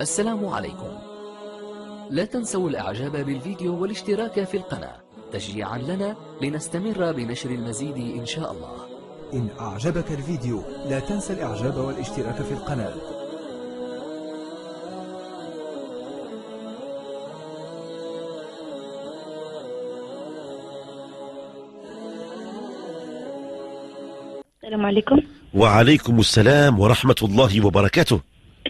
السلام عليكم لا تنسوا الاعجاب بالفيديو والاشتراك في القناة تشجيعا لنا لنستمر بنشر المزيد ان شاء الله إن أعجبك الفيديو لا تنسى الإعجاب والاشتراك في القناة السلام عليكم وعليكم السلام ورحمة الله وبركاته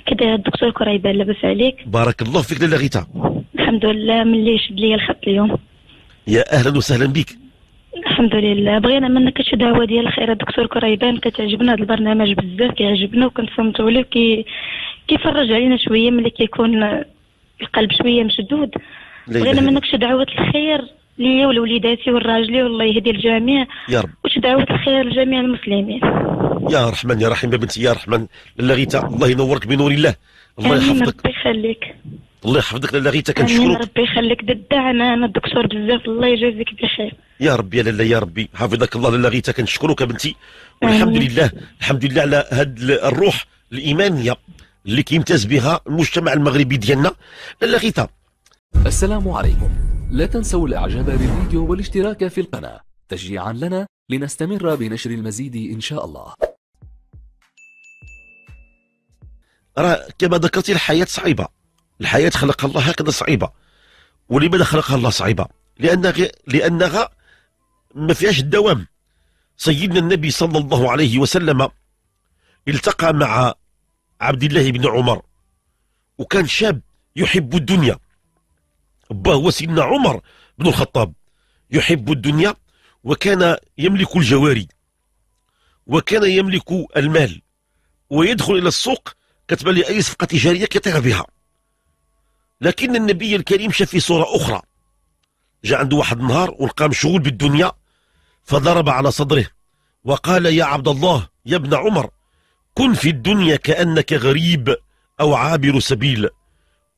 كده الدكتور كريبه لاباس عليك بارك الله فيك لاله غيتا الحمد لله ملي شد لي الخط اليوم يا اهلا وسهلا بك الحمد لله بغينا منك شي دعوه ديال الخير دكتور كريبان كتعجبنا هذا البرنامج بزاف كيعجبنا وكنصمتوا ليه كي كيفرج علينا شويه ملي كيكون القلب شويه مشدود بغينا منك شي دعوه الخير ليا ولوليداتي والراجلي والله يهدي الجميع يا رب وش دعوه الخير لجميع المسلمين يا رحمن يا رحيم يا بنتي يا رحمن لالا غيتا الله ينورك بنور الله الله يحفظك ربي يخليك الله يحفظك لالا غيتا كنشكرك ربي يخليك دا انا انا الدكتور بزاف الله يجازيك بخير يا ربي يا لاله يا ربي حفظك الله لالا غيتا كنشكرك بنتي والحمد لله الحمد لله على هاد الروح الايمانيه اللي كيمتاز بها المجتمع المغربي ديالنا لالا غيتا السلام عليكم لا تنسوا الاعجاب بالفيديو والاشتراك في القناه تشجيعا لنا لنستمر بنشر المزيد إن شاء الله راه كما ذكرتي الحياه صعيبه الحياه خلقها الله هكذا صعيبه ولماذا خلقها الله صعيبه لان لانها ما فيهاش الدوام سيدنا النبي صلى الله عليه وسلم التقى مع عبد الله بن عمر وكان شاب يحب الدنيا با هو سيدنا عمر بن الخطاب يحب الدنيا وكان يملك الجواري وكان يملك المال ويدخل إلى السوق كتبان لي اي صفقه تجاريه كيطير بها لكن النبي الكريم شاف في صوره اخرى جاء عنده واحد النهار ولقى مشغول بالدنيا فضرب على صدره وقال يا عبد الله يا ابن عمر كن في الدنيا كانك غريب او عابر سبيل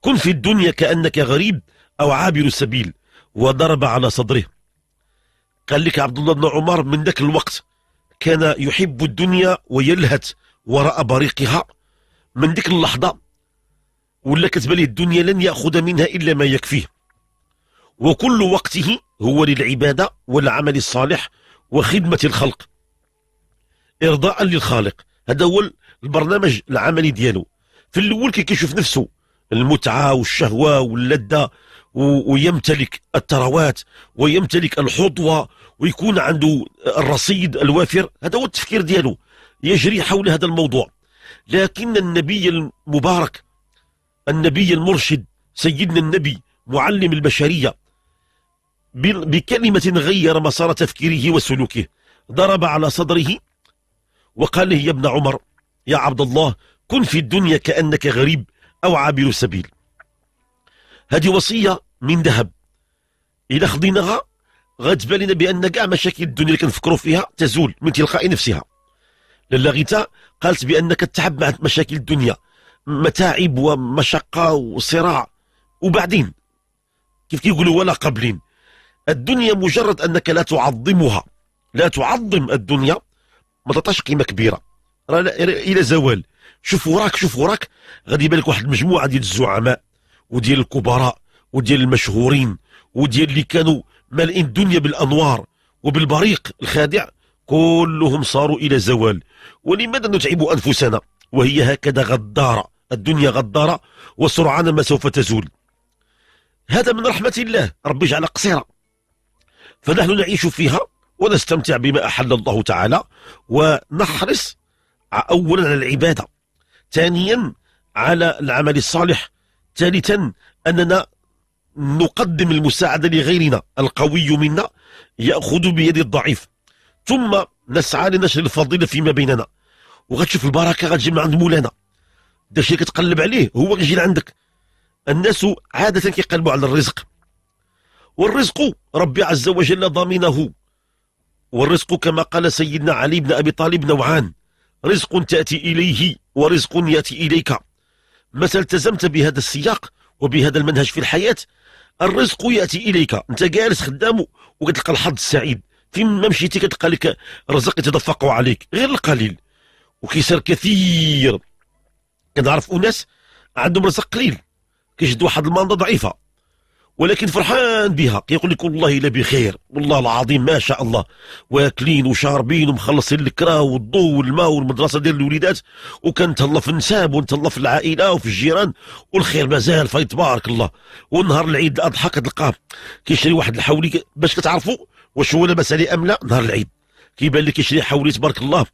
كن في الدنيا كانك غريب او عابر سبيل وضرب على صدره قال لك عبد الله بن عمر من ذاك الوقت كان يحب الدنيا ويلهت وراء بريقها من ديك اللحظة ولا كتبان الدنيا لن يأخذ منها إلا ما يكفيه وكل وقته هو للعبادة والعمل الصالح وخدمة الخلق إرضاء للخالق هذا هو البرنامج العملي ديالو في الأول كي كيشوف نفسه المتعة والشهوة واللذة ويمتلك الثروات ويمتلك الحظوة ويكون عنده الرصيد الوافر هذا هو التفكير ديالو يجري حول هذا الموضوع لكن النبي المبارك النبي المرشد سيدنا النبي معلم البشرية بكلمة غير مسار تفكيره وسلوكه ضرب على صدره وقال له يا ابن عمر يا عبد الله كن في الدنيا كأنك غريب أو عابر سبيل هذه وصية من ذهب إذا خضيناها غتبالنا بأن كاع مشاكل الدنيا اللي كنفكروا فيها تزول من تلقاء نفسها غيتا قالت بأنك تتعب مع مشاكل الدنيا متاعب ومشقة وصراع وبعدين كيف كيقولوا ولا قبلين الدنيا مجرد أنك لا تعظمها لا تعظم الدنيا ما تعطاش قيمة كبيرة راه إلى زوال شوف وراك شوف وراك غادي يبان لك واحد المجموعة ديال الزعماء وديال الكبراء وديال المشهورين وديال اللي كانوا مالئين الدنيا بالأنوار وبالبريق الخادع كلهم صاروا إلى الزوال ولماذا نتعب أنفسنا وهي هكذا غدارة الدنيا غدارة وسرعان ما سوف تزول هذا من رحمة الله ربي جعل قصيرة فنحن نعيش فيها ونستمتع بما أحل الله تعالى ونحرص أولا على العبادة ثانيا على العمل الصالح ثالثا أننا نقدم المساعدة لغيرنا القوي منا يأخذ بيد الضعيف ثم نسعى لنشر الفضيله فيما بيننا وغتشوف البركه غتجي من عند مولانا داكشي اللي كتقلب عليه هو كيجي لعندك الناس عاده كيقلبوا على الرزق والرزق ربي عز وجل ضامنه والرزق كما قال سيدنا علي بن ابي طالب نوعان رزق تاتي اليه ورزق ياتي اليك متى التزمت بهذا السياق وبهذا المنهج في الحياه الرزق ياتي اليك انت جالس خدام وكتلقى الحظ السعيد فين ما مشيتي كتلقى لك رزق يتدفق عليك غير القليل وكيصير كثير كنعرف اناس عندهم رزق قليل كيشد واحد المانضه ضعيفه ولكن فرحان بها كيقول لك والله الا بخير والله العظيم ما شاء الله واكلين وشاربين ومخلصين الكرا والضو والماء والمدرسه ديال الوليدات وكنتهلا في النساب ونتهلا في العائله وفي الجيران والخير مازال فيتبارك الله ونهار العيد الاضحى كتلقاه كيشري واحد الحولي باش كتعرفوا واش هو لاباس عليه ام لا نهار العيد كيبان لك يشري حولي تبارك الله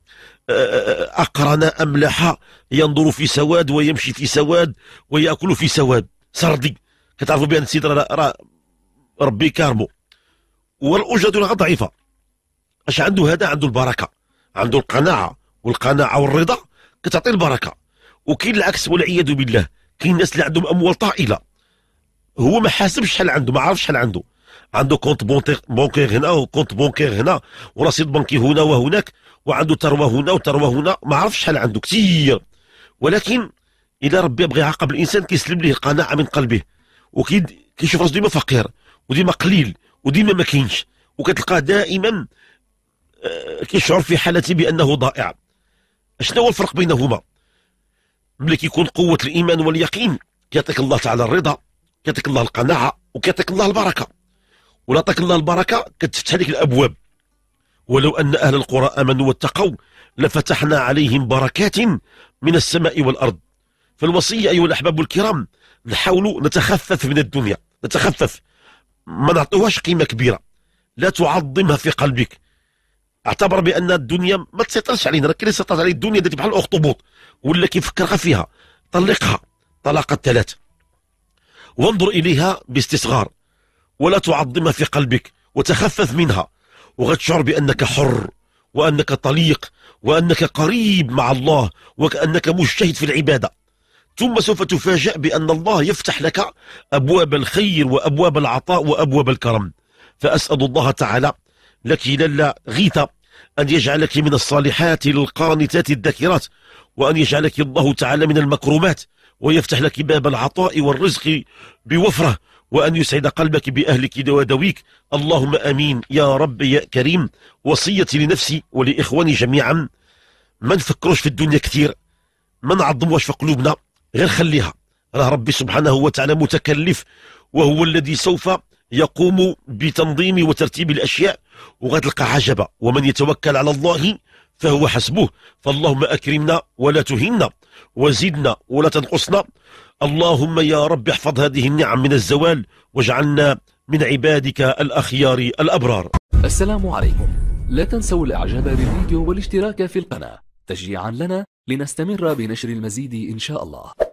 اقرن املح ينظر في سواد ويمشي في سواد وياكل في سواد سردي كتعرفوا بان السيد راه ربي كارمو والاجره راه ضعيفه اش عنده هذا عنده البركه عنده القناعه والقناعه والرضا كتعطي البركه وكاين العكس والعياذ بالله كاين الناس اللي عندهم اموال طائله هو ما حاسبش شحال عنده ما عارف شحال عنده عنده كونت بونكير هنا وكونت بونكير هنا ورصيد بنكي هنا وهناك وعنده ثروه هنا وثروه هنا ما عرفش شحال عنده كثير ولكن الا ربي بغى يعاقب الانسان كيسلم ليه القناعه من قلبه كيشوف راسو ديما فقير وديما قليل وديما ما كاينش وكتلقاه دائما آه، كيشعر في حالته بانه ضائع شنو هو الفرق بينهما ملي كيكون قوه الايمان واليقين كيعطيك الله تعالى الرضا كيعطيك الله القناعه وكيعطيك الله البركه ولا عطاك الله البركه كتفتح لك الابواب ولو ان اهل القرى امنوا واتقوا لفتحنا عليهم بركات من السماء والارض فالوصيه ايها الاحباب الكرام نحاول نتخفف من الدنيا نتخفف ما نعطيوهاش قيمه كبيره لا تعظمها في قلبك اعتبر بان الدنيا ما تسيطرش علينا راه كاين سيطرت علي الدنيا درت بحال الاخطبوط ولا كيفكر فيها طلقها طلاقه ثلاث وانظر اليها باستصغار ولا تعظمها في قلبك وتخفف منها وغتشعر بأنك حر وأنك طليق وأنك قريب مع الله وكأنك مجتهد في العبادة ثم سوف تفاجأ بأن الله يفتح لك أبواب الخير وأبواب العطاء وأبواب الكرم فأسأل الله تعالى لك للا غيثا أن يجعلك من الصالحات القانتات الذاكرات وأن يجعلك الله تعالى من المكرمات ويفتح لك باب العطاء والرزق بوفرة وأن يسعد قلبك بأهلك ودويك اللهم أمين يا رب يا كريم وصيتي لنفسي ولإخواني جميعا ما نفكروش في الدنيا كثير ما نعظموش في قلوبنا غير خليها راه ربي سبحانه وتعالى متكلف وهو الذي سوف يقوم بتنظيم وترتيب الأشياء وغتلقى عجبة ومن يتوكل على الله فهو حسبه فاللهم أكرمنا ولا تهنا وزدنا ولا تنقصنا اللهم يا رب احفظ هذه النعم من الزوال واجعلنا من عبادك الأخيار الأبرار السلام عليكم لا تنسوا الإعجاب بالفيديو والاشتراك في القناة تشجيعا لنا لنستمر بنشر المزيد إن شاء الله